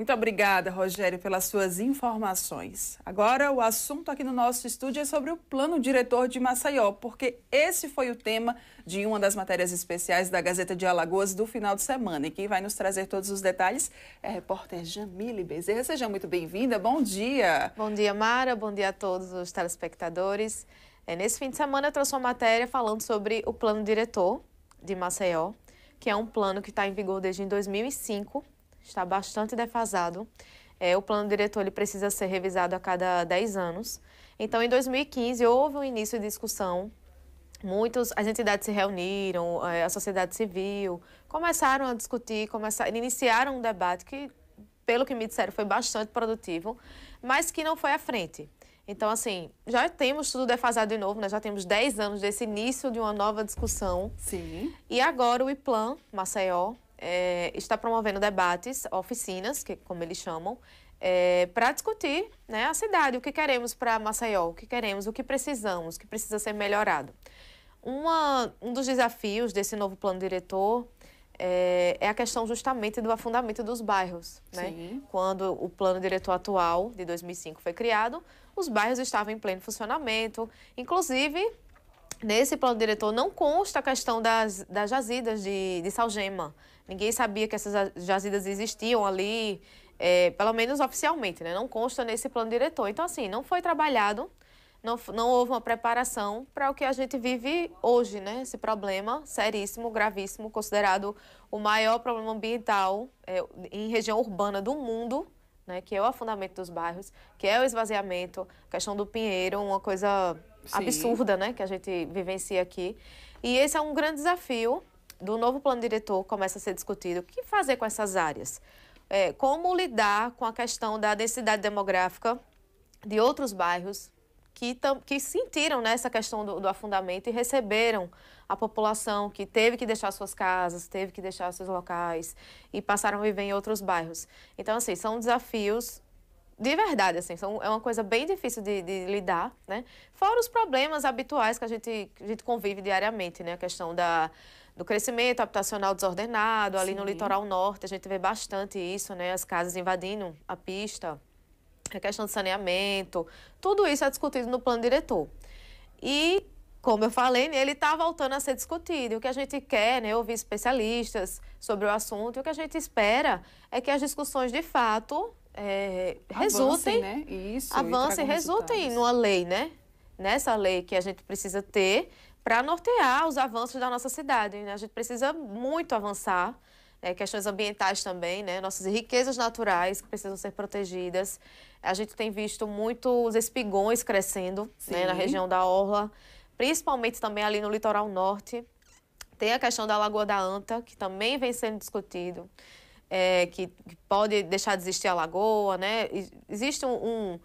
Muito obrigada, Rogério, pelas suas informações. Agora, o assunto aqui no nosso estúdio é sobre o plano diretor de Maceió, porque esse foi o tema de uma das matérias especiais da Gazeta de Alagoas do final de semana. E quem vai nos trazer todos os detalhes é a repórter Jamile Bezerra. Seja muito bem-vinda. Bom dia. Bom dia, Mara. Bom dia a todos os telespectadores. É, nesse fim de semana, eu trouxe uma matéria falando sobre o plano diretor de Maceió, que é um plano que está em vigor desde 2005 está bastante defasado. É, o plano diretor ele precisa ser revisado a cada 10 anos. Então, em 2015, houve um início de discussão. Muitos, as entidades se reuniram, é, a sociedade civil, começaram a discutir, começaram, iniciaram um debate que, pelo que me disseram, foi bastante produtivo, mas que não foi à frente. Então, assim, já temos tudo defasado de novo, né? Já temos 10 anos desse início de uma nova discussão. Sim. E agora o IPLAN, Maceió, é, está promovendo debates, oficinas, que, como eles chamam, é, para discutir né, a cidade, o que queremos para Maceió, o que queremos, o que precisamos, o que precisa ser melhorado. Uma, um dos desafios desse novo plano diretor é, é a questão justamente do afundamento dos bairros. Né? Quando o plano diretor atual, de 2005, foi criado, os bairros estavam em pleno funcionamento, inclusive Nesse plano diretor não consta a questão das, das jazidas de, de Salgema. Ninguém sabia que essas jazidas existiam ali, é, pelo menos oficialmente, né? Não consta nesse plano diretor. Então, assim, não foi trabalhado, não, não houve uma preparação para o que a gente vive hoje, né? Esse problema seríssimo, gravíssimo, considerado o maior problema ambiental é, em região urbana do mundo, né, que é o afundamento dos bairros, que é o esvaziamento, a questão do Pinheiro, uma coisa Sim. absurda né, que a gente vivencia aqui. E esse é um grande desafio do novo plano diretor, começa a ser discutido. O que fazer com essas áreas? É, como lidar com a questão da densidade demográfica de outros bairros, que, que sentiram né, essa questão do, do, afundamento e receberam a população que teve que deixar suas casas, teve que deixar seus locais e passaram a viver em outros bairros. Então, assim, são desafios de verdade, assim, são, é uma coisa bem difícil de, de lidar, né? Fora os problemas habituais que a gente, que a gente convive diariamente, né? A questão da, do crescimento habitacional desordenado, ali Sim. no litoral norte, a gente vê bastante isso, né? As casas invadindo a pista, é a questão de saneamento, tudo isso é discutido no plano diretor. E, como eu falei, né, ele está voltando a ser discutido. E o que a gente quer, né, ouvir especialistas sobre o assunto, e o que a gente espera é que as discussões, de fato, é, resultem, avancem, né? Isso, resultem numa lei, né? Nessa lei que a gente precisa ter para nortear os avanços da nossa cidade. Né? A gente precisa muito avançar é, questões ambientais também, né, nossas riquezas naturais que precisam ser protegidas. A gente tem visto muitos espigões crescendo né, na região da Orla, principalmente também ali no litoral norte. Tem a questão da Lagoa da Anta, que também vem sendo discutido, é, que, que, pode deixar de existir a lagoa, né? Existe um, um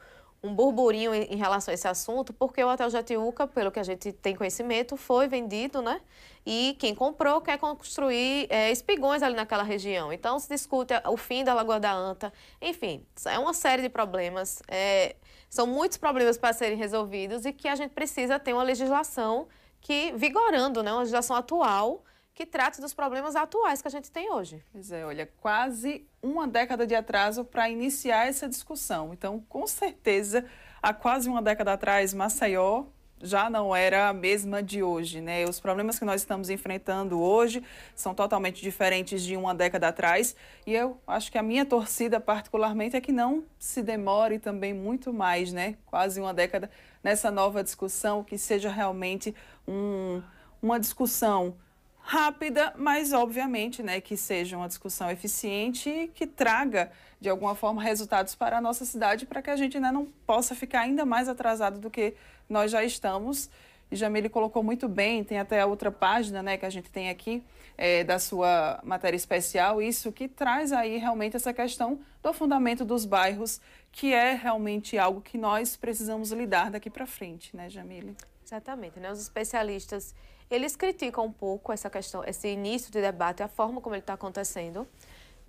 um burburinho em, relação a esse assunto, porque o Hotel Jatiuca, pelo que a gente tem conhecimento, foi vendido, né? E quem comprou quer construir é, espigões ali naquela região. Então, se discute o fim da Lagoa da Anta. Enfim, é uma série de problemas. É, são muitos problemas para serem resolvidos e que a gente precisa ter uma legislação que, vigorando, né? Uma legislação atual que trate dos problemas atuais que a gente tem hoje. Pois é, olha, quase uma década de atraso para iniciar essa discussão. Então, com certeza, há quase uma década atrás, Maceió já não era a mesma de hoje, né? Os problemas que nós estamos enfrentando hoje são totalmente diferentes de uma década atrás, e eu acho que a minha torcida particularmente é que não se demore também muito mais, né? Quase uma década nessa nova discussão que seja realmente um, uma discussão rápida, mas obviamente, né, que seja uma discussão eficiente e que traga de alguma forma resultados para a nossa cidade, para que a gente né, não possa ficar ainda mais atrasado do que nós já estamos. E Jamile colocou muito bem, tem até a outra página né, que a gente tem aqui é, da sua matéria especial, isso que traz aí realmente essa questão do fundamento dos bairros, que é realmente algo que nós precisamos lidar daqui para frente, né, Jamile? Exatamente, né? Os especialistas, eles criticam um pouco essa questão, esse início de debate, a forma como ele está acontecendo,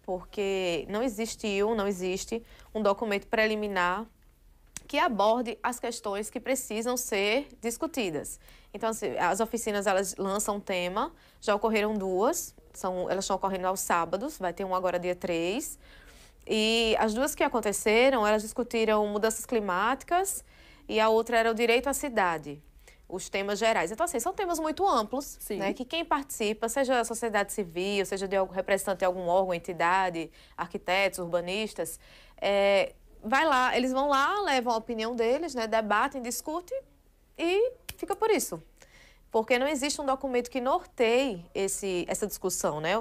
porque não existiu, não existe um documento preliminar que aborde as questões que precisam ser discutidas. Então, assim, as oficinas elas lançam um tema, já ocorreram duas, são, elas estão ocorrendo aos sábados, vai ter um agora dia 3. E as duas que aconteceram, elas discutiram mudanças climáticas e a outra era o direito à cidade os temas gerais. Então, assim, são temas muito amplos, né, que quem participa, seja a sociedade civil, seja de algum representante de algum órgão, entidade, arquitetos, urbanistas, é, vai lá, eles vão lá, levam a opinião deles, né, debatem, discutem e fica por isso porque não existe um documento que norteie esse, essa discussão, né?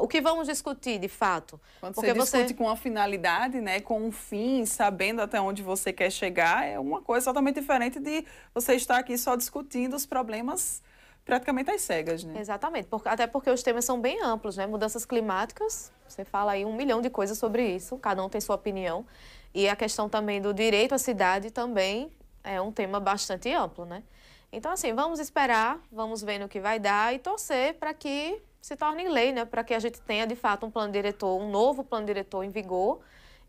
O que vamos discutir, de fato? Quando porque você discute você... com uma finalidade, né, com um fim, sabendo até onde você quer chegar, é uma coisa totalmente diferente de você estar aqui só discutindo os problemas praticamente às cegas, né? Exatamente, até porque os temas são bem amplos, né? Mudanças climáticas, você fala aí um milhão de coisas sobre isso, cada um tem sua opinião. E a questão também do direito à cidade também é um tema bastante amplo, né? Então, assim, vamos esperar, vamos ver no que vai dar e torcer para que se torne lei, né? Para que a gente tenha, de fato, um plano diretor, um novo plano diretor em vigor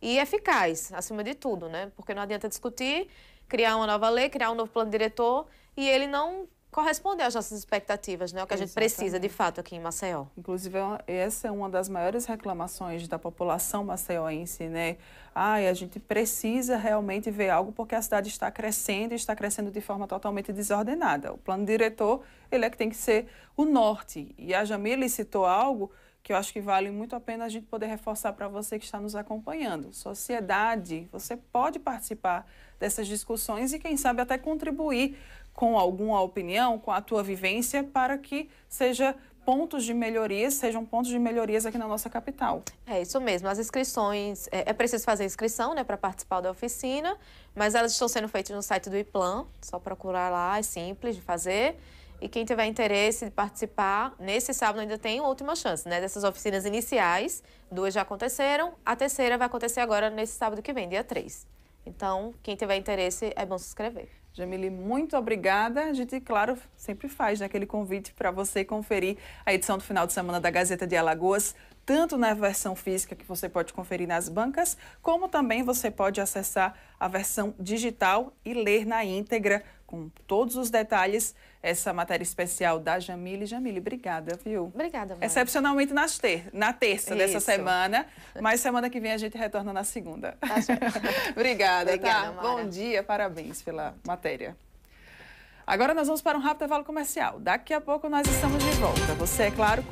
e eficaz, acima de tudo, né? Porque não adianta discutir, criar uma nova lei, criar um novo plano diretor e ele não corresponder às nossas expectativas, né? O que Exatamente. a gente precisa, de fato, aqui em Maceió. Inclusive, é essa é uma das maiores reclamações da população maceioense, né? Ai, a gente precisa realmente ver algo porque a cidade está crescendo e está crescendo de forma totalmente desordenada. O plano diretor, ele é que tem que ser o norte. E a Jamile citou algo que eu acho que vale muito a pena a gente poder reforçar para você que está nos acompanhando. Sociedade, você pode participar dessas discussões e, quem sabe, até contribuir com alguma opinião, com a tua vivência, para que seja pontos de melhorias sejam pontos de melhorias aqui na nossa capital. É isso mesmo. As inscrições, é, é preciso fazer inscrição né, para participar da oficina, mas elas estão sendo feitas no site do IPLAN, só procurar lá, é simples de fazer. E quem tiver interesse de participar, nesse sábado ainda tem última chance, né? Dessas oficinas iniciais, duas já aconteceram, a terceira vai acontecer agora nesse sábado que vem, dia 3. Então, quem tiver interesse, é bom se inscrever. Jamile, muito obrigada. A gente, claro, sempre faz né, aquele convite para você conferir a edição do final de semana da Gazeta de Alagoas, tanto na versão física que você pode conferir nas bancas, como também você pode acessar a versão digital e ler na íntegra, com todos os detalhes essa matéria especial da Jamile. Jamile, obrigada, viu? Obrigada, Mara. Excepcionalmente nas ter na terça Isso. dessa semana, mas semana que vem a gente retorna na segunda. Tá, obrigada, obrigada, tá? Mara. Bom dia, parabéns pela matéria. Agora nós vamos para um rápido avalo comercial. Daqui a pouco nós estamos de volta. Você, é claro...